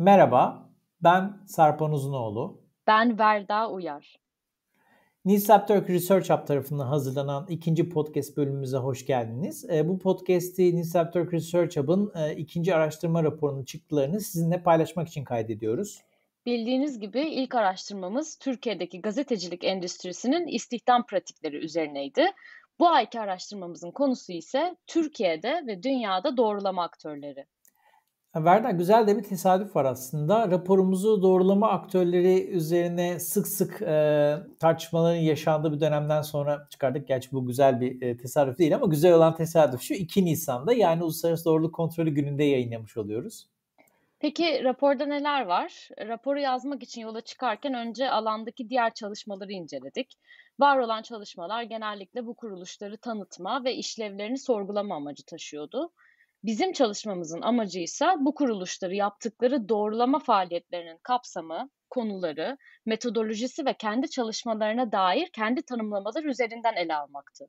Merhaba, ben Serpan Uzunoğlu. Ben Verda Uyar. Nisap Nisaptörk Research Hub tarafından hazırlanan ikinci podcast bölümümüze hoş geldiniz. Ee, bu podcast'i Nisaptörk Research Hub'ın e, ikinci araştırma raporunun çıktılarını sizinle paylaşmak için kaydediyoruz. Bildiğiniz gibi ilk araştırmamız Türkiye'deki gazetecilik endüstrisinin istihdam pratikleri üzerineydi. Bu ayki araştırmamızın konusu ise Türkiye'de ve dünyada doğrulama aktörleri. Verda güzel de bir tesadüf var aslında. Raporumuzu doğrulama aktörleri üzerine sık sık e, tartışmaların yaşandığı bir dönemden sonra çıkardık. Gerçi bu güzel bir e, tesadüf değil ama güzel olan tesadüf şu 2 Nisan'da yani Uluslararası Doğruluk Kontrolü gününde yayınlamış oluyoruz. Peki raporda neler var? Raporu yazmak için yola çıkarken önce alandaki diğer çalışmaları inceledik. Var olan çalışmalar genellikle bu kuruluşları tanıtma ve işlevlerini sorgulama amacı taşıyordu. Bizim çalışmamızın amacı ise bu kuruluşları yaptıkları doğrulama faaliyetlerinin kapsamı, konuları, metodolojisi ve kendi çalışmalarına dair kendi tanımlamalar üzerinden ele almaktı.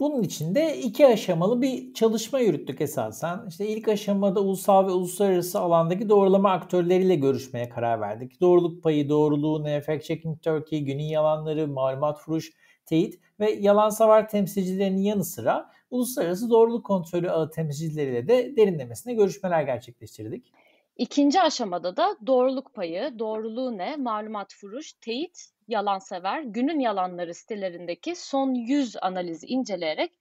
Bunun için de iki aşamalı bir çalışma yürüttük esasen. İşte ilk aşamada ulusal ve uluslararası alandaki doğrulama aktörleriyle görüşmeye karar verdik. Doğruluk payı, doğruluğu, fact checking Turkey, günün yalanları, malumat furuş, teyit ve yalan savar temsilcilerinin yanı sıra uluslararası doğruluk kontrolü ağı temsilcileriyle de derinlemesine görüşmeler gerçekleştirdik. İkinci aşamada da doğruluk payı, doğruluğu ne, malumat furuş, teyit, yalan sever, günün yalanları sitelerindeki son 100 analizi inceleyerek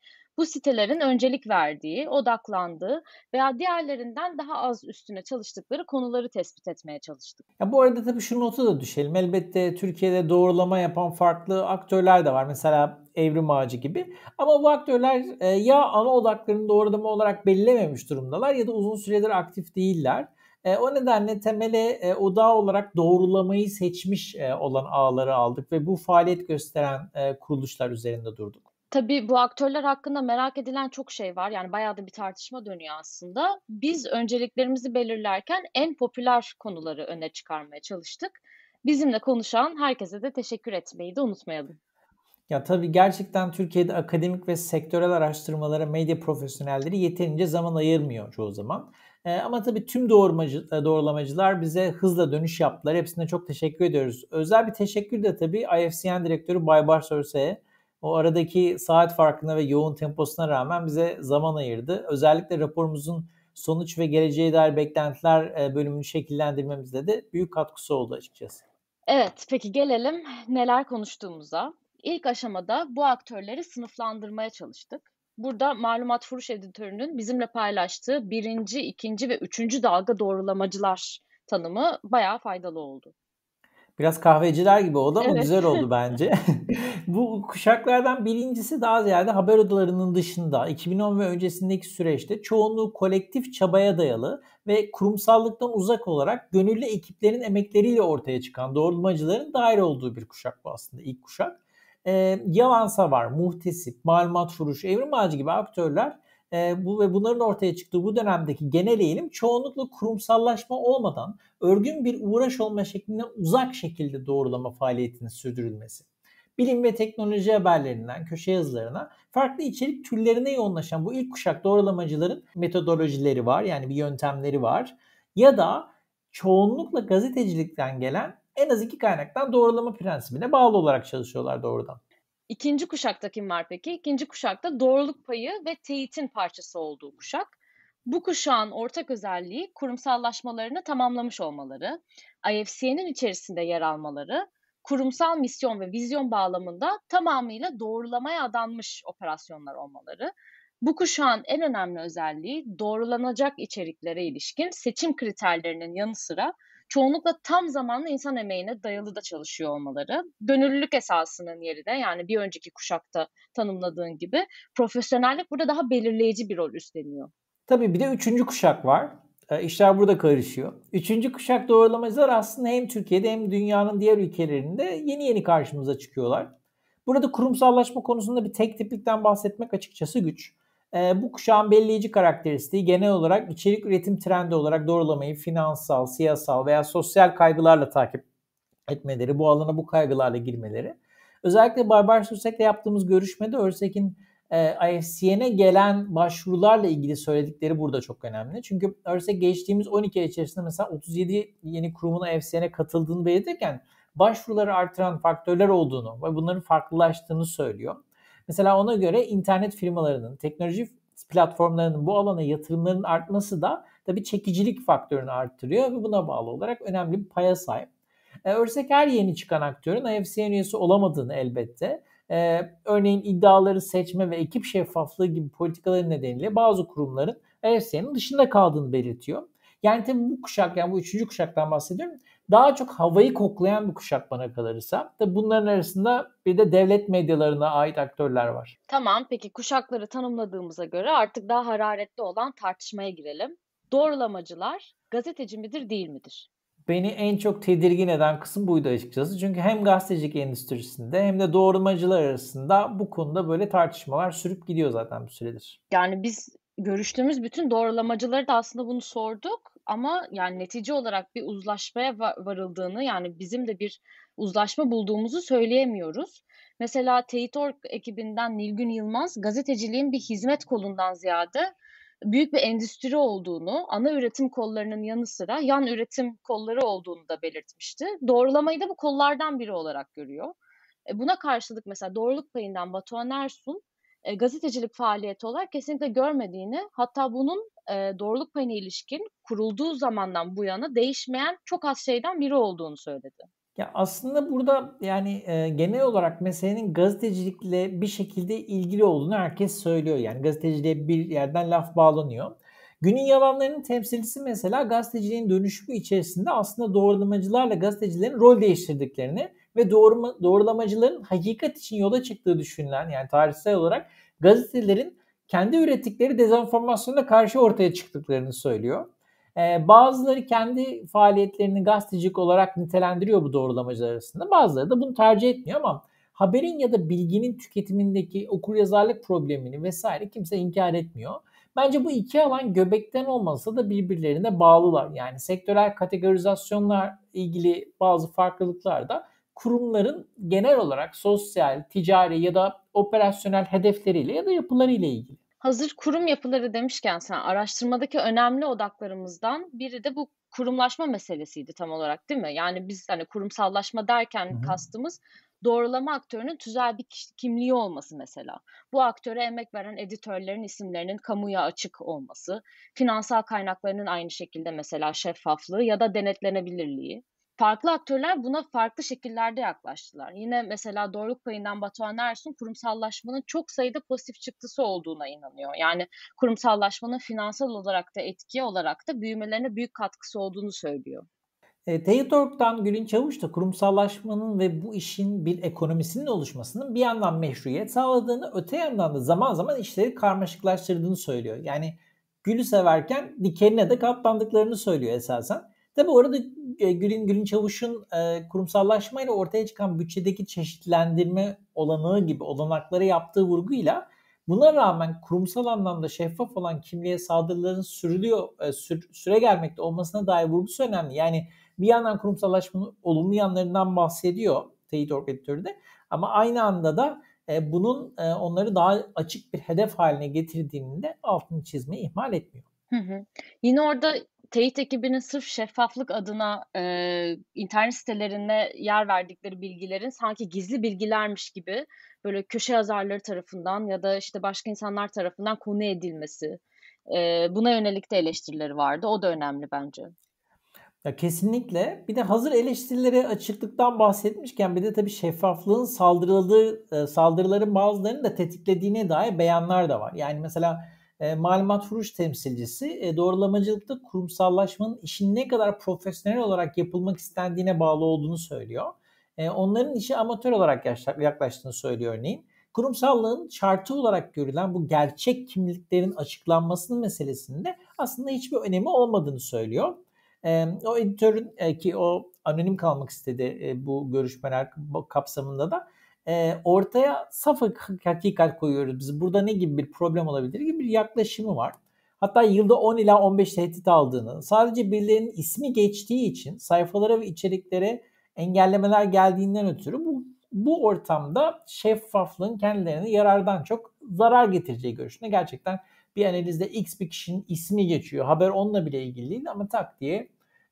bu sitelerin öncelik verdiği, odaklandığı veya diğerlerinden daha az üstüne çalıştıkları konuları tespit etmeye çalıştık. Ya bu arada tabii şu notu da düşelim. Elbette Türkiye'de doğrulama yapan farklı aktörler de var. Mesela Evrim Ağacı gibi. Ama bu aktörler e, ya ana odaklarını doğrulama olarak belirlememiş durumdalar ya da uzun süredir aktif değiller. E, o nedenle temele e, olarak doğrulamayı seçmiş e, olan ağları aldık ve bu faaliyet gösteren kuruluşlar üzerinde durduk. Tabii bu aktörler hakkında merak edilen çok şey var. Yani bayağı da bir tartışma dönüyor aslında. Biz önceliklerimizi belirlerken en popüler konuları öne çıkarmaya çalıştık. Bizimle konuşan herkese de teşekkür etmeyi de unutmayalım. Ya tabii gerçekten Türkiye'de akademik ve sektörel araştırmalara medya profesyonelleri yeterince zaman ayırmıyor çoğu zaman. E, ama tabii tüm doğurmacı, e, doğrulamacılar bize hızla dönüş yaptılar. Hepsine çok teşekkür ediyoruz. Özel bir teşekkür de tabii IFCN direktörü Baybars Örse'ye o aradaki saat farkına ve yoğun temposuna rağmen bize zaman ayırdı. Özellikle raporumuzun sonuç ve geleceğe dair beklentiler e, bölümünü şekillendirmemizde de büyük katkısı oldu açıkçası. Evet, peki gelelim neler konuştuğumuza. İlk aşamada bu aktörleri sınıflandırmaya çalıştık. Burada malumat furuş editörünün bizimle paylaştığı birinci, ikinci ve üçüncü dalga doğrulamacılar tanımı bayağı faydalı oldu. Biraz kahveciler gibi oldu ama evet. güzel oldu bence. bu kuşaklardan birincisi daha ziyade haber odalarının dışında 2010 ve öncesindeki süreçte çoğunluğu kolektif çabaya dayalı ve kurumsallıktan uzak olarak gönüllü ekiplerin emekleriyle ortaya çıkan doğrulmacıların dair olduğu bir kuşak bu aslında ilk kuşak. Ee, Yalan Savar, Muhtesip, Malumat Furuş, Evrim Ağacı gibi aktörler e, bu ve bunların ortaya çıktığı bu dönemdeki genel eğilim çoğunlukla kurumsallaşma olmadan örgün bir uğraş olma şekline uzak şekilde doğrulama faaliyetinin sürdürülmesi. Bilim ve teknoloji haberlerinden köşe yazılarına farklı içerik türlerine yoğunlaşan bu ilk kuşak doğrulamacıların metodolojileri var yani bir yöntemleri var ya da çoğunlukla gazetecilikten gelen en az iki kaynaktan doğrulama prensibine bağlı olarak çalışıyorlar doğrudan. İkinci kuşakta kim var peki? İkinci kuşakta doğruluk payı ve teyitin parçası olduğu kuşak. Bu kuşağın ortak özelliği kurumsallaşmalarını tamamlamış olmaları, IFC'nin içerisinde yer almaları, kurumsal misyon ve vizyon bağlamında tamamıyla doğrulamaya adanmış operasyonlar olmaları. Bu kuşağın en önemli özelliği doğrulanacak içeriklere ilişkin seçim kriterlerinin yanı sıra çoğunlukla tam zamanlı insan emeğine dayalı da çalışıyor olmaları, gönüllülük esasının yerine yani bir önceki kuşakta tanımladığın gibi profesyonellik burada daha belirleyici bir rol üstleniyor. Tabii bir de üçüncü kuşak var. E, işler burada karışıyor. Üçüncü kuşak doğrulamacılar aslında hem Türkiye'de hem dünyanın diğer ülkelerinde yeni yeni karşımıza çıkıyorlar. Burada kurumsallaşma konusunda bir tek tiplikten bahsetmek açıkçası güç. E, bu kuşağın belirleyici karakteristiği genel olarak içerik üretim trendi olarak doğrulamayı finansal, siyasal veya sosyal kaygılarla takip etmeleri, bu alana bu kaygılarla girmeleri. Özellikle Barbar Susek'le yaptığımız görüşmede Örsek'in e, IFCN'e gelen başvurularla ilgili söyledikleri burada çok önemli. Çünkü Örsek geçtiğimiz 12 ay içerisinde mesela 37 yeni kurumun IFCN'e katıldığını belirtirken başvuruları artıran faktörler olduğunu ve bunların farklılaştığını söylüyor. Mesela ona göre internet firmalarının, teknoloji platformlarının bu alana yatırımlarının artması da tabii çekicilik faktörünü arttırıyor ve buna bağlı olarak önemli bir paya sahip. E, Örsek her yeni çıkan aktörün IFCN üyesi olamadığını elbette ee, örneğin iddiaları seçme ve ekip şeffaflığı gibi politikaları nedeniyle bazı kurumların EFSA'nın dışında kaldığını belirtiyor. Yani tabii bu kuşak yani bu üçüncü kuşaktan bahsediyorum daha çok havayı koklayan bir kuşak bana kalırsa. Tabii bunların arasında bir de devlet medyalarına ait aktörler var. Tamam peki kuşakları tanımladığımıza göre artık daha hararetli olan tartışmaya girelim. Doğrulamacılar gazeteci midir değil midir? Beni en çok tedirgin eden kısım buydu açıkçası. Çünkü hem gazetecilik endüstrisinde hem de doğrulamacılar arasında bu konuda böyle tartışmalar sürüp gidiyor zaten bir süredir. Yani biz görüştüğümüz bütün doğrulamacıları da aslında bunu sorduk ama yani netice olarak bir uzlaşmaya varıldığını yani bizim de bir uzlaşma bulduğumuzu söyleyemiyoruz. Mesela Teyit.org ekibinden Nilgün Yılmaz gazeteciliğin bir hizmet kolundan ziyade büyük bir endüstri olduğunu, ana üretim kollarının yanı sıra yan üretim kolları olduğunu da belirtmişti. Doğrulamayı da bu kollardan biri olarak görüyor. E, buna karşılık mesela doğruluk payından Batuhan Ersun e, gazetecilik faaliyeti olarak kesinlikle görmediğini hatta bunun e, doğruluk payına ilişkin kurulduğu zamandan bu yana değişmeyen çok az şeyden biri olduğunu söyledi. Ya aslında burada yani e, genel olarak meselenin gazetecilikle bir şekilde ilgili olduğunu herkes söylüyor. Yani gazeteciliğe bir yerden laf bağlanıyor. Günün yalanlarının temsilcisi mesela gazeteciliğin dönüşümü içerisinde aslında doğrulamacılarla gazetecilerin rol değiştirdiklerini ve doğrulamacıların hakikat için yola çıktığı düşünülen yani tarihsel olarak gazetelerin kendi ürettikleri dezenformasyona karşı ortaya çıktıklarını söylüyor. Ee, bazıları kendi faaliyetlerini gazetecilik olarak nitelendiriyor bu doğrulamacı arasında. Bazıları da bunu tercih etmiyor ama haberin ya da bilginin tüketimindeki okuryazarlık problemini vesaire kimse inkar etmiyor. Bence bu iki alan göbekten olmasa da birbirlerine bağlılar. Yani sektörel kategorizasyonlar ilgili bazı farklılıklar da kurumların genel olarak sosyal, ticari ya da operasyonel hedefleriyle ya da yapılarıyla ilgili. Hazır kurum yapıları demişken sen araştırmadaki önemli odaklarımızdan biri de bu kurumlaşma meselesiydi tam olarak değil mi? Yani biz hani kurumsallaşma derken Hı-hı. kastımız doğrulama aktörünün tüzel bir kimliği olması mesela. Bu aktöre emek veren editörlerin isimlerinin kamuya açık olması, finansal kaynaklarının aynı şekilde mesela şeffaflığı ya da denetlenebilirliği farklı aktörler buna farklı şekillerde yaklaştılar. Yine mesela doğruluk payından Batuhan Ersun kurumsallaşmanın çok sayıda pozitif çıktısı olduğuna inanıyor. Yani kurumsallaşmanın finansal olarak da etki olarak da büyümelerine büyük katkısı olduğunu söylüyor. E, Teotorg'dan Gülün Çavuş da kurumsallaşmanın ve bu işin bir ekonomisinin oluşmasının bir yandan meşruiyet sağladığını öte yandan da zaman zaman işleri karmaşıklaştırdığını söylüyor. Yani gülü severken dikenine de katlandıklarını söylüyor esasen. Tabi orada Gülün Gülün Çavuş'un e, kurumsallaşmayla ortaya çıkan bütçedeki çeşitlendirme olanağı gibi olanakları yaptığı vurguyla buna rağmen kurumsal anlamda şeffaf olan kimliğe saldırıların sürülüyor e, sür, süre gelmekte olmasına dair vurgusu önemli. Yani bir yandan kurumsallaşmanın olumlu yanlarından bahsediyor teyit orbitörü de ama aynı anda da e, bunun e, onları daha açık bir hedef haline getirdiğinde altını çizmeyi ihmal etmiyor. Hı hı. Yine orada teyit ekibinin sırf şeffaflık adına e, internet sitelerine yer verdikleri bilgilerin sanki gizli bilgilermiş gibi böyle köşe yazarları tarafından ya da işte başka insanlar tarafından konu edilmesi e, buna yönelik de eleştirileri vardı. O da önemli bence. Ya kesinlikle. Bir de hazır eleştirilere açıklıktan bahsetmişken bir de tabii şeffaflığın saldırıları, saldırıların bazılarını da tetiklediğine dair beyanlar da var. Yani mesela e, malumat furuş temsilcisi e, doğrulamacılıkta kurumsallaşmanın işin ne kadar profesyonel olarak yapılmak istendiğine bağlı olduğunu söylüyor. E, onların işi amatör olarak yaklaştığını söylüyor örneğin. Kurumsallığın şartı olarak görülen bu gerçek kimliklerin açıklanmasının meselesinde aslında hiçbir önemi olmadığını söylüyor. E, o editörün e, ki o anonim kalmak istedi e, bu görüşmeler kapsamında da e, ortaya saf hakikat koyuyoruz biz. Burada ne gibi bir problem olabilir gibi bir yaklaşımı var. Hatta yılda 10 ila 15 tehdit aldığını, sadece birilerinin ismi geçtiği için sayfalara ve içeriklere engellemeler geldiğinden ötürü bu, bu ortamda şeffaflığın kendilerine yarardan çok zarar getireceği görüşünde gerçekten bir analizde X bir kişinin ismi geçiyor. Haber onunla bile ilgili değil ama tak diye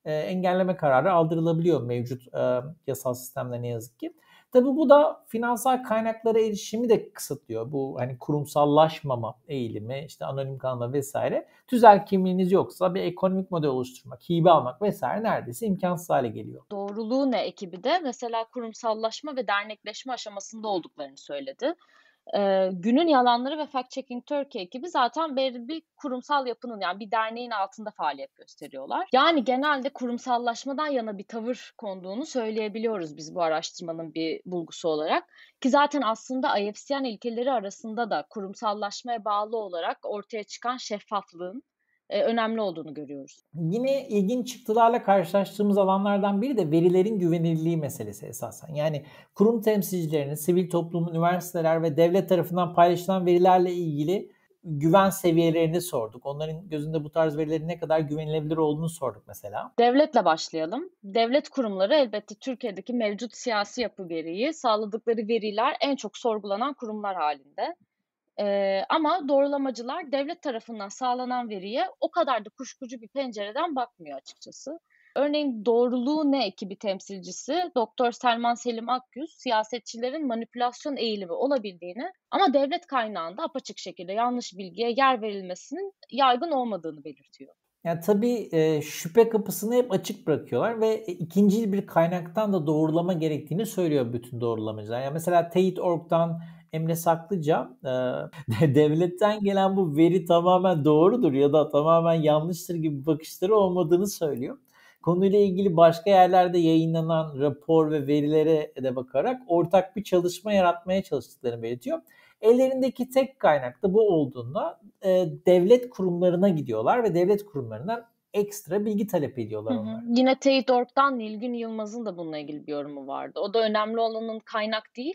e, engelleme kararı aldırılabiliyor mevcut e, yasal sistemde ne yazık ki. Tabii bu da finansal kaynaklara erişimi de kısıtlıyor. Bu hani kurumsallaşmama eğilimi, işte anonim kalma vesaire. Tüzel kimliğiniz yoksa bir ekonomik model oluşturmak, hibe almak vesaire neredeyse imkansız hale geliyor. Doğruluğu ne ekibi de mesela kurumsallaşma ve dernekleşme aşamasında olduklarını söyledi e, günün yalanları ve Fact Checking Turkey ekibi zaten bir bir kurumsal yapının yani bir derneğin altında faaliyet gösteriyorlar. Yani genelde kurumsallaşmadan yana bir tavır konduğunu söyleyebiliyoruz biz bu araştırmanın bir bulgusu olarak. Ki zaten aslında IFCN ilkeleri arasında da kurumsallaşmaya bağlı olarak ortaya çıkan şeffaflığın e, önemli olduğunu görüyoruz. Yine ilginç çıktılarla karşılaştığımız alanlardan biri de verilerin güvenilirliği meselesi esasen. Yani kurum temsilcilerinin, sivil toplum, üniversiteler ve devlet tarafından paylaşılan verilerle ilgili güven seviyelerini sorduk. Onların gözünde bu tarz verilerin ne kadar güvenilebilir olduğunu sorduk mesela. Devletle başlayalım. Devlet kurumları elbette Türkiye'deki mevcut siyasi yapı gereği sağladıkları veriler en çok sorgulanan kurumlar halinde. Ee, ama doğrulamacılar devlet tarafından sağlanan veriye o kadar da kuşkucu bir pencereden bakmıyor açıkçası. Örneğin Doğruluğu Ne ekibi temsilcisi Doktor Selman Selim Akgüz siyasetçilerin manipülasyon eğilimi olabildiğini ama devlet kaynağında apaçık şekilde yanlış bilgiye yer verilmesinin yaygın olmadığını belirtiyor. Yani tabii şüphe kapısını hep açık bırakıyorlar ve e, ikincil bir kaynaktan da doğrulama gerektiğini söylüyor bütün doğrulamacılar. Yani mesela teyit Teyit.org'dan Emre Saklıca e, devletten gelen bu veri tamamen doğrudur ya da tamamen yanlıştır gibi bakışları olmadığını söylüyor. Konuyla ilgili başka yerlerde yayınlanan rapor ve verilere de bakarak ortak bir çalışma yaratmaya çalıştıklarını belirtiyor. Ellerindeki tek kaynak da bu olduğunda e, devlet kurumlarına gidiyorlar ve devlet kurumlarından ekstra bilgi talep ediyorlar onlar. Hı hı. Yine Teyit Ork'tan Nilgün Yılmaz'ın da bununla ilgili bir yorumu vardı. O da önemli olanın kaynak değil,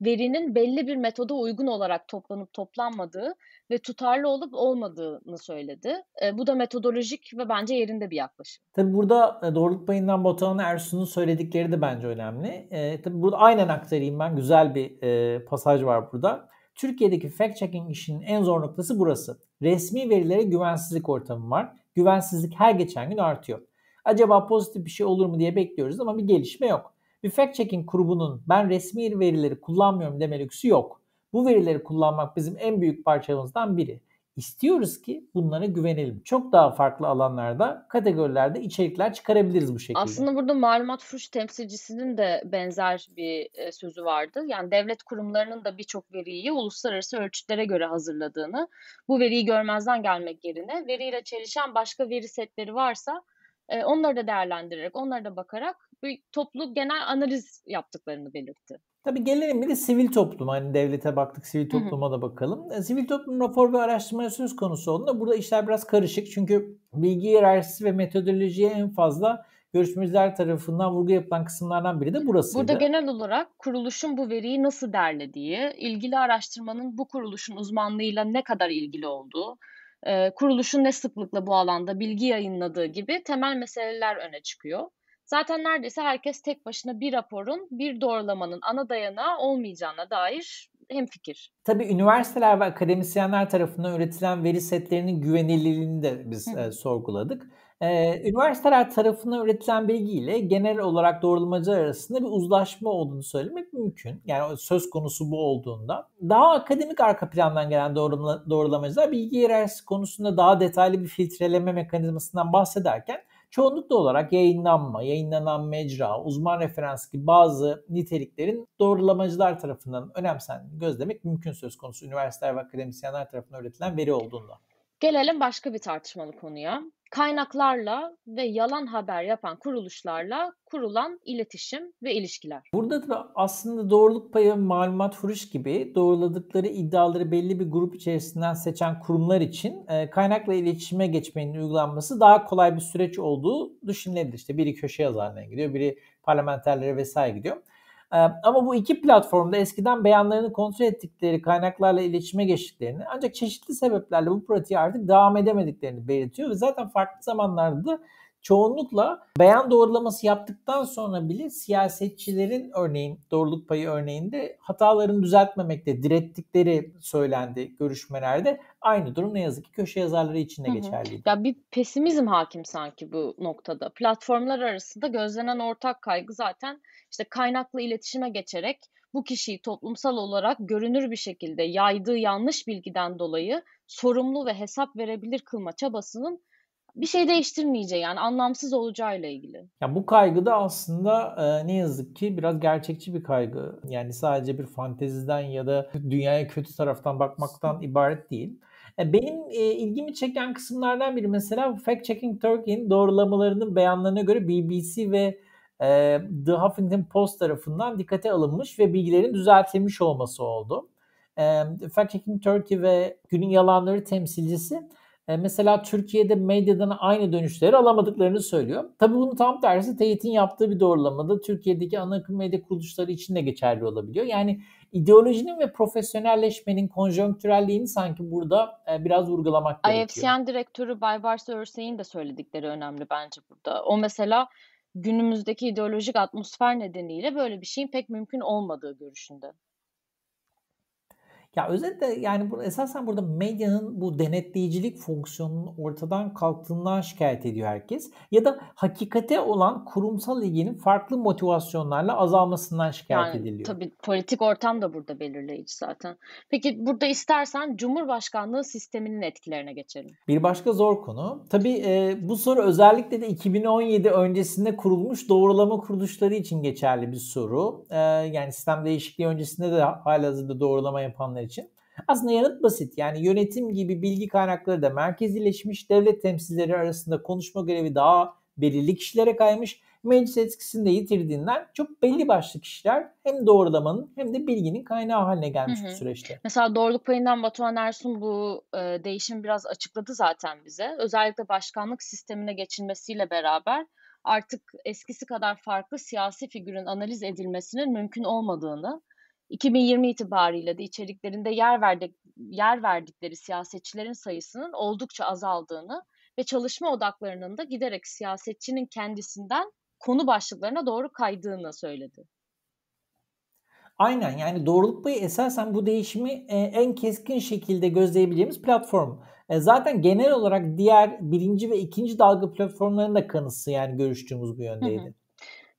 verinin belli bir metoda uygun olarak toplanıp toplanmadığı ve tutarlı olup olmadığını söyledi. E, bu da metodolojik ve bence yerinde bir yaklaşım. Tabii burada e, doğruluk payından Batuhan Ersun'un söyledikleri de bence önemli. E, tabii burada aynen aktarayım ben. Güzel bir e, pasaj var burada. Türkiye'deki fact-checking işinin en zor noktası burası. Resmi verilere güvensizlik ortamı var. Güvensizlik her geçen gün artıyor. Acaba pozitif bir şey olur mu diye bekliyoruz ama bir gelişme yok bir fact checking grubunun ben resmi verileri kullanmıyorum deme lüksü yok. Bu verileri kullanmak bizim en büyük parçalarımızdan biri. İstiyoruz ki bunlara güvenelim. Çok daha farklı alanlarda, kategorilerde içerikler çıkarabiliriz bu şekilde. Aslında burada malumat furuş temsilcisinin de benzer bir e, sözü vardı. Yani devlet kurumlarının da birçok veriyi uluslararası ölçütlere göre hazırladığını, bu veriyi görmezden gelmek yerine veriyle çelişen başka veri setleri varsa e, onları da değerlendirerek, onlara da bakarak bir toplu genel analiz yaptıklarını belirtti. Tabii gelelim bir de sivil toplum. Hani devlete baktık, sivil topluma da bakalım. E, sivil toplum rapor ve araştırma söz konusu olduğunda burada işler biraz karışık. Çünkü bilgi hiyerarşisi ve metodolojiye en fazla görüşmeciler tarafından vurgu yapılan kısımlardan biri de burası. Burada genel olarak kuruluşun bu veriyi nasıl derlediği, ilgili araştırmanın bu kuruluşun uzmanlığıyla ne kadar ilgili olduğu, e, kuruluşun ne sıklıkla bu alanda bilgi yayınladığı gibi temel meseleler öne çıkıyor. Zaten neredeyse herkes tek başına bir raporun, bir doğrulamanın ana dayanağı olmayacağına dair hem fikir. Tabii üniversiteler ve akademisyenler tarafından üretilen veri setlerinin güvenilirliğini de biz e, sorguladık. Ee, üniversiteler tarafından üretilen bilgiyle genel olarak doğrulamacılar arasında bir uzlaşma olduğunu söylemek mümkün. Yani söz konusu bu olduğunda. Daha akademik arka plandan gelen doğrula, doğrulamacılar bilgi hiyerarşisi konusunda daha detaylı bir filtreleme mekanizmasından bahsederken çoğunlukla olarak yayınlanma, yayınlanan mecra, uzman referans gibi bazı niteliklerin doğrulamacılar tarafından önemsendiğini gözlemek mümkün söz konusu üniversiteler ve akademisyenler tarafından öğretilen veri olduğunda. Gelelim başka bir tartışmalı konuya kaynaklarla ve yalan haber yapan kuruluşlarla kurulan iletişim ve ilişkiler. Burada da aslında doğruluk payı malumat furuş gibi doğruladıkları iddiaları belli bir grup içerisinden seçen kurumlar için e, kaynakla iletişime geçmenin uygulanması daha kolay bir süreç olduğu düşünülebilir. İşte biri köşe yazarına gidiyor, biri parlamenterlere vesaire gidiyor. Ee, ama bu iki platformda eskiden beyanlarını kontrol ettikleri kaynaklarla iletişime geçtiklerini ancak çeşitli sebeplerle bu pratiğe artık devam edemediklerini belirtiyor ve zaten farklı zamanlarda çoğunlukla beyan doğrulaması yaptıktan sonra bile siyasetçilerin örneğin doğruluk payı örneğinde hatalarını düzeltmemekte direttikleri söylendi görüşmelerde. Aynı durum ne yazık ki köşe yazarları için de geçerliydi. Ya bir pesimizm hakim sanki bu noktada. Platformlar arasında gözlenen ortak kaygı zaten işte kaynaklı iletişime geçerek bu kişiyi toplumsal olarak görünür bir şekilde yaydığı yanlış bilgiden dolayı sorumlu ve hesap verebilir kılma çabasının bir şey değiştirmeyeceği yani anlamsız olacağıyla ilgili. Ya bu kaygı da aslında e, ne yazık ki biraz gerçekçi bir kaygı. Yani sadece bir fanteziden ya da dünyaya kötü taraftan bakmaktan ibaret değil. E, benim e, ilgimi çeken kısımlardan biri mesela Fact Checking Turkey'in doğrulamalarının beyanlarına göre BBC ve e, The Huffington Post tarafından dikkate alınmış ve bilgilerin düzeltilmiş olması oldu. E, Fact Checking Turkey ve Günün Yalanları temsilcisi e, mesela Türkiye'de medyadan aynı dönüşleri alamadıklarını söylüyor. Tabii bunu tam tersi Teyit'in yaptığı bir doğrulamada Türkiye'deki ana akım medya kuruluşları için de geçerli olabiliyor. Yani ideolojinin ve profesyonelleşmenin konjonktürelliğini sanki burada e, biraz vurgulamak gerekiyor. IFCN direktörü Baybars Örseğin de söyledikleri önemli bence burada. O mesela günümüzdeki ideolojik atmosfer nedeniyle böyle bir şeyin pek mümkün olmadığı görüşünde. Ya özetle yani bu, esasen burada medyanın bu denetleyicilik fonksiyonunun ortadan kalktığından şikayet ediyor herkes. Ya da hakikate olan kurumsal ilginin farklı motivasyonlarla azalmasından şikayet yani, ediliyor. Tabii politik ortam da burada belirleyici zaten. Peki burada istersen Cumhurbaşkanlığı sisteminin etkilerine geçelim. Bir başka zor konu. Tabii e, bu soru özellikle de 2017 öncesinde kurulmuş doğrulama kuruluşları için geçerli bir soru. E, yani sistem değişikliği öncesinde de hala hazırda doğrulama yapanlar için. Aslında yanıt basit. Yani yönetim gibi bilgi kaynakları da merkezileşmiş, devlet temsilcileri arasında konuşma görevi daha belirli kişilere kaymış, meclis etkisini de yitirdiğinden çok belli başlı kişiler hem doğrulamanın hem de bilginin kaynağı haline gelmiş hı hı. bu süreçte. Mesela doğruluk payından Batuhan Ersun bu e, değişimi biraz açıkladı zaten bize. Özellikle başkanlık sistemine geçilmesiyle beraber artık eskisi kadar farklı siyasi figürün analiz edilmesinin mümkün olmadığını 2020 itibariyle de içeriklerinde yer verdik, yer verdikleri siyasetçilerin sayısının oldukça azaldığını ve çalışma odaklarının da giderek siyasetçinin kendisinden konu başlıklarına doğru kaydığını söyledi. Aynen yani doğruluk payı esasen bu değişimi e, en keskin şekilde gözleyebileceğimiz platform. E, zaten genel olarak diğer birinci ve ikinci dalga platformlarının da kanısı yani görüştüğümüz bu yöndeydi.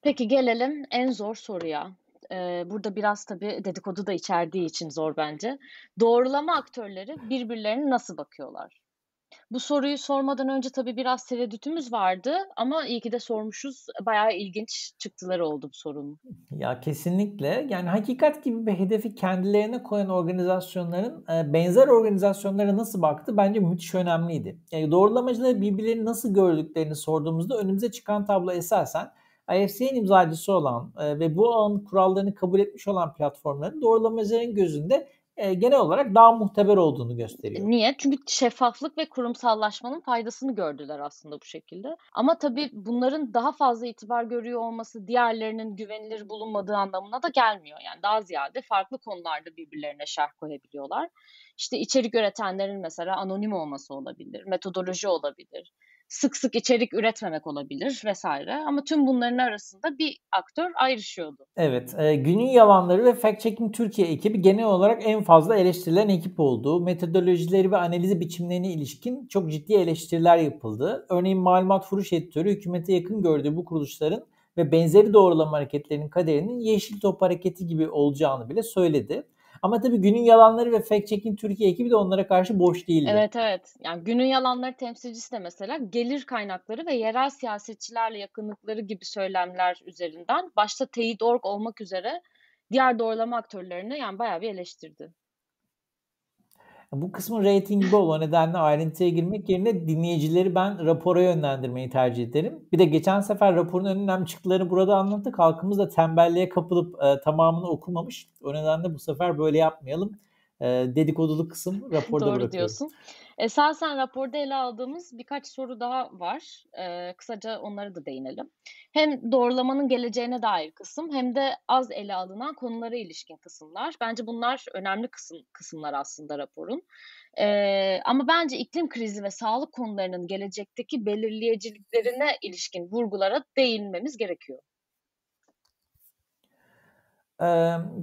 Peki gelelim en zor soruya e, burada biraz tabii dedikodu da içerdiği için zor bence. Doğrulama aktörleri birbirlerine nasıl bakıyorlar? Bu soruyu sormadan önce tabii biraz tereddütümüz vardı ama iyi ki de sormuşuz. Bayağı ilginç çıktıları oldu bu sorunun. Ya kesinlikle. Yani hakikat gibi bir hedefi kendilerine koyan organizasyonların benzer organizasyonlara nasıl baktı bence müthiş önemliydi. Yani e, doğrulamacıları birbirlerini nasıl gördüklerini sorduğumuzda önümüze çıkan tablo esasen IFC'nin imzacısı olan e, ve bu ağın kurallarını kabul etmiş olan platformların doğrulamacıların gözünde e, genel olarak daha muhteber olduğunu gösteriyor. E, niye? Çünkü şeffaflık ve kurumsallaşmanın faydasını gördüler aslında bu şekilde. Ama tabii bunların daha fazla itibar görüyor olması diğerlerinin güvenilir bulunmadığı anlamına da gelmiyor. Yani daha ziyade farklı konularda birbirlerine şerh koyabiliyorlar. İşte içerik üretenlerin mesela anonim olması olabilir, metodoloji olabilir sık sık içerik üretmemek olabilir vesaire. Ama tüm bunların arasında bir aktör ayrışıyordu. Evet, e, Günün Yalanları ve Fact Checking Türkiye ekibi genel olarak en fazla eleştirilen ekip oldu. Metodolojileri ve analizi biçimlerine ilişkin çok ciddi eleştiriler yapıldı. Örneğin malumat furuş editörü hükümete yakın gördüğü bu kuruluşların ve benzeri doğrulama hareketlerinin kaderinin Yeşil Top Hareketi gibi olacağını bile söyledi. Ama tabii günün yalanları ve Fact Check'in Türkiye ekibi de onlara karşı boş değildi. Evet evet. Yani günün yalanları temsilcisi de mesela gelir kaynakları ve yerel siyasetçilerle yakınlıkları gibi söylemler üzerinden başta Teyit Org olmak üzere diğer doğrulama aktörlerini yani bayağı bir eleştirdi. Bu kısmın reytingi bol. O nedenle ayrıntıya girmek yerine dinleyicileri ben rapora yönlendirmeyi tercih ederim. Bir de geçen sefer raporun en önemli çıktılarını burada anlattık. Halkımız da tembelliğe kapılıp e, tamamını okumamış. O nedenle bu sefer böyle yapmayalım e, dedikodulu kısım raporda Doğru bırakıyorum. diyorsun. Esasen raporda ele aldığımız birkaç soru daha var. E, kısaca onları da değinelim. Hem doğrulamanın geleceğine dair kısım hem de az ele alınan konulara ilişkin kısımlar. Bence bunlar önemli kısım kısımlar aslında raporun. E, ama bence iklim krizi ve sağlık konularının gelecekteki belirleyiciliklerine ilişkin vurgulara değinmemiz gerekiyor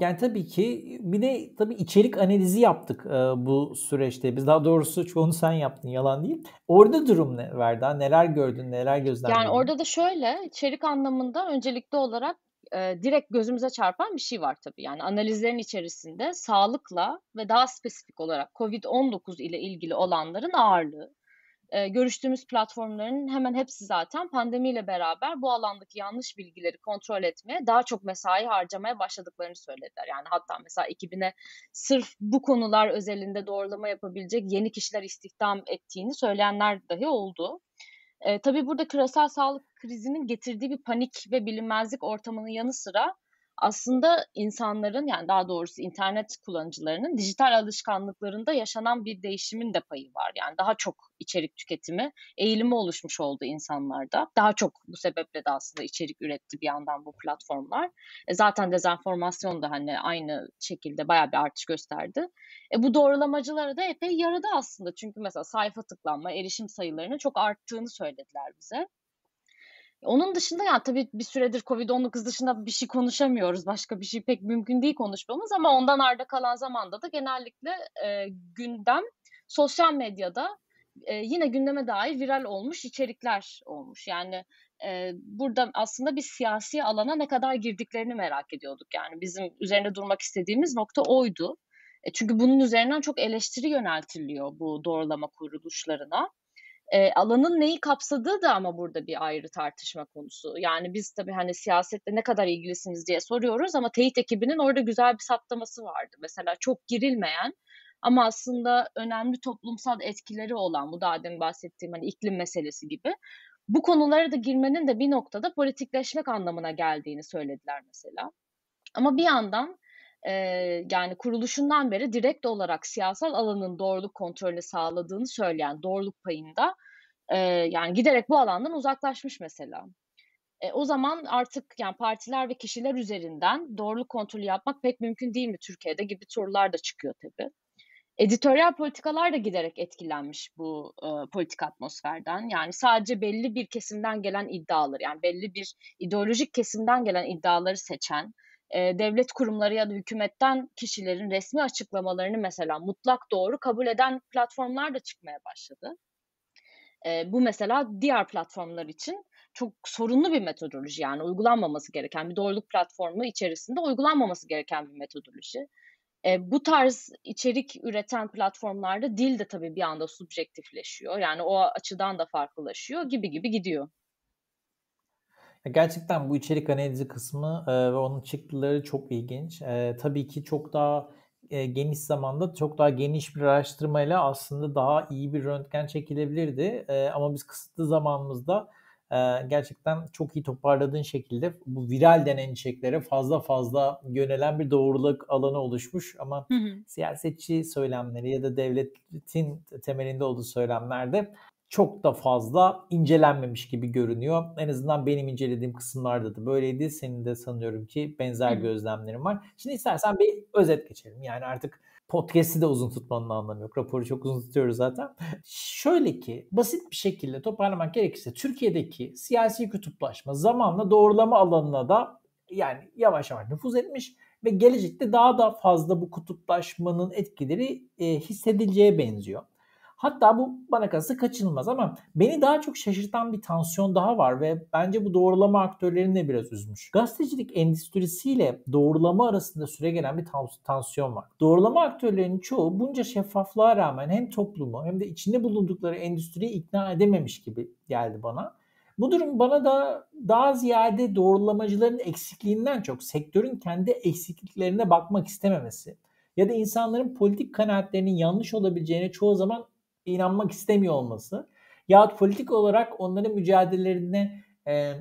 yani tabii ki bir de tabii içerik analizi yaptık bu süreçte. Biz daha doğrusu çoğunu sen yaptın yalan değil. Orada durum ne Verda? Neler gördün, neler gözlemledin? Yani orada da şöyle içerik anlamında öncelikli olarak direkt gözümüze çarpan bir şey var tabii. Yani analizlerin içerisinde sağlıkla ve daha spesifik olarak COVID-19 ile ilgili olanların ağırlığı e, görüştüğümüz platformların hemen hepsi zaten pandemiyle beraber bu alandaki yanlış bilgileri kontrol etmeye daha çok mesai harcamaya başladıklarını söylediler. Yani hatta mesela ekibine sırf bu konular özelinde doğrulama yapabilecek yeni kişiler istihdam ettiğini söyleyenler dahi oldu. E, tabii burada küresel sağlık krizinin getirdiği bir panik ve bilinmezlik ortamının yanı sıra aslında insanların yani daha doğrusu internet kullanıcılarının dijital alışkanlıklarında yaşanan bir değişimin de payı var. Yani daha çok içerik tüketimi eğilimi oluşmuş oldu insanlarda. Daha çok bu sebeple de aslında içerik üretti bir yandan bu platformlar. E zaten dezenformasyon da hani aynı şekilde bayağı bir artış gösterdi. E bu doğrulamacılara da epey yaradı aslında. Çünkü mesela sayfa tıklanma, erişim sayılarının çok arttığını söylediler bize. Onun dışında ya tabii bir süredir Covid-19 dışında bir şey konuşamıyoruz. Başka bir şey pek mümkün değil konuşmamız ama ondan arda kalan zamanda da genellikle e, gündem sosyal medyada e, yine gündeme dair viral olmuş içerikler olmuş. Yani e, burada aslında bir siyasi alana ne kadar girdiklerini merak ediyorduk. Yani bizim üzerinde durmak istediğimiz nokta oydu. E, çünkü bunun üzerinden çok eleştiri yöneltiliyor bu doğrulama kuruluşlarına. E, alanın neyi kapsadığı da ama burada bir ayrı tartışma konusu. Yani biz tabii hani siyasetle ne kadar ilgilisiniz diye soruyoruz ama teyit ekibinin orada güzel bir saptaması vardı. Mesela çok girilmeyen ama aslında önemli toplumsal etkileri olan bu daha demin bahsettiğim hani iklim meselesi gibi bu konulara da girmenin de bir noktada politikleşmek anlamına geldiğini söylediler mesela. Ama bir yandan e, yani kuruluşundan beri direkt olarak siyasal alanın doğruluk kontrolünü sağladığını söyleyen doğruluk payında e, yani giderek bu alandan uzaklaşmış mesela. E, o zaman artık yani partiler ve kişiler üzerinden doğruluk kontrolü yapmak pek mümkün değil mi Türkiye'de gibi sorular da çıkıyor tabii. Editoryal politikalar da giderek etkilenmiş bu e, politik atmosferden. Yani sadece belli bir kesimden gelen iddiaları, yani belli bir ideolojik kesimden gelen iddiaları seçen, devlet kurumları ya da hükümetten kişilerin resmi açıklamalarını mesela mutlak doğru kabul eden platformlar da çıkmaya başladı. bu mesela diğer platformlar için çok sorunlu bir metodoloji yani uygulanmaması gereken bir doğruluk platformu içerisinde uygulanmaması gereken bir metodoloji. E, bu tarz içerik üreten platformlarda dil de tabii bir anda subjektifleşiyor. Yani o açıdan da farklılaşıyor gibi gibi gidiyor. Gerçekten bu içerik analizi kısmı e, ve onun çıktıları çok ilginç. E, tabii ki çok daha e, geniş zamanda çok daha geniş bir araştırmayla aslında daha iyi bir röntgen çekilebilirdi. E, ama biz kısıtlı zamanımızda e, gerçekten çok iyi toparladığın şekilde bu viral denen içeriklere fazla fazla yönelen bir doğruluk alanı oluşmuş. Ama hı hı. siyasetçi söylemleri ya da devletin temelinde olduğu söylemlerde çok da fazla incelenmemiş gibi görünüyor. En azından benim incelediğim kısımlarda da böyleydi. Senin de sanıyorum ki benzer gözlemlerin var. Şimdi istersen bir özet geçelim. Yani artık podcast'i de uzun tutmanın anlamı yok. Raporu çok uzun tutuyoruz zaten. Şöyle ki basit bir şekilde toparlamak gerekirse Türkiye'deki siyasi kutuplaşma zamanla doğrulama alanına da yani yavaş yavaş nüfuz etmiş ve gelecekte daha da fazla bu kutuplaşmanın etkileri e, hissedileceğe benziyor. Hatta bu bana kalırsa kaçınılmaz ama beni daha çok şaşırtan bir tansiyon daha var ve bence bu doğrulama aktörlerini de biraz üzmüş. Gazetecilik endüstrisiyle doğrulama arasında süre gelen bir tansiyon var. Doğrulama aktörlerinin çoğu bunca şeffaflığa rağmen hem toplumu hem de içinde bulundukları endüstriyi ikna edememiş gibi geldi bana. Bu durum bana da daha ziyade doğrulamacıların eksikliğinden çok sektörün kendi eksikliklerine bakmak istememesi ya da insanların politik kanaatlerinin yanlış olabileceğine çoğu zaman inanmak istemiyor olması yahut politik olarak onların mücadelelerine e,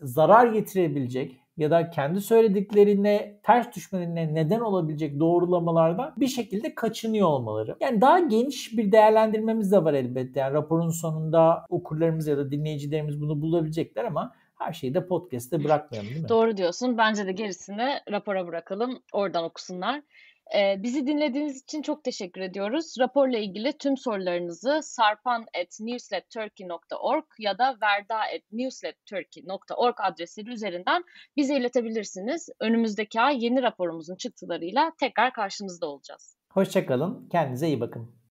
zarar getirebilecek ya da kendi söylediklerine ters düşmelerine neden olabilecek doğrulamalardan bir şekilde kaçınıyor olmaları. Yani daha geniş bir değerlendirmemiz de var elbette. Yani raporun sonunda okurlarımız ya da dinleyicilerimiz bunu bulabilecekler ama her şeyi de podcast'te bırakmayalım değil mi? Doğru diyorsun. Bence de gerisini rapora bırakalım. Oradan okusunlar. Ee, bizi dinlediğiniz için çok teşekkür ediyoruz. Raporla ilgili tüm sorularınızı sarpan.newsletturkey.org ya da verda.newsletturkey.org adresleri üzerinden bize iletebilirsiniz. Önümüzdeki ay yeni raporumuzun çıktılarıyla tekrar karşınızda olacağız. Hoşçakalın, kendinize iyi bakın.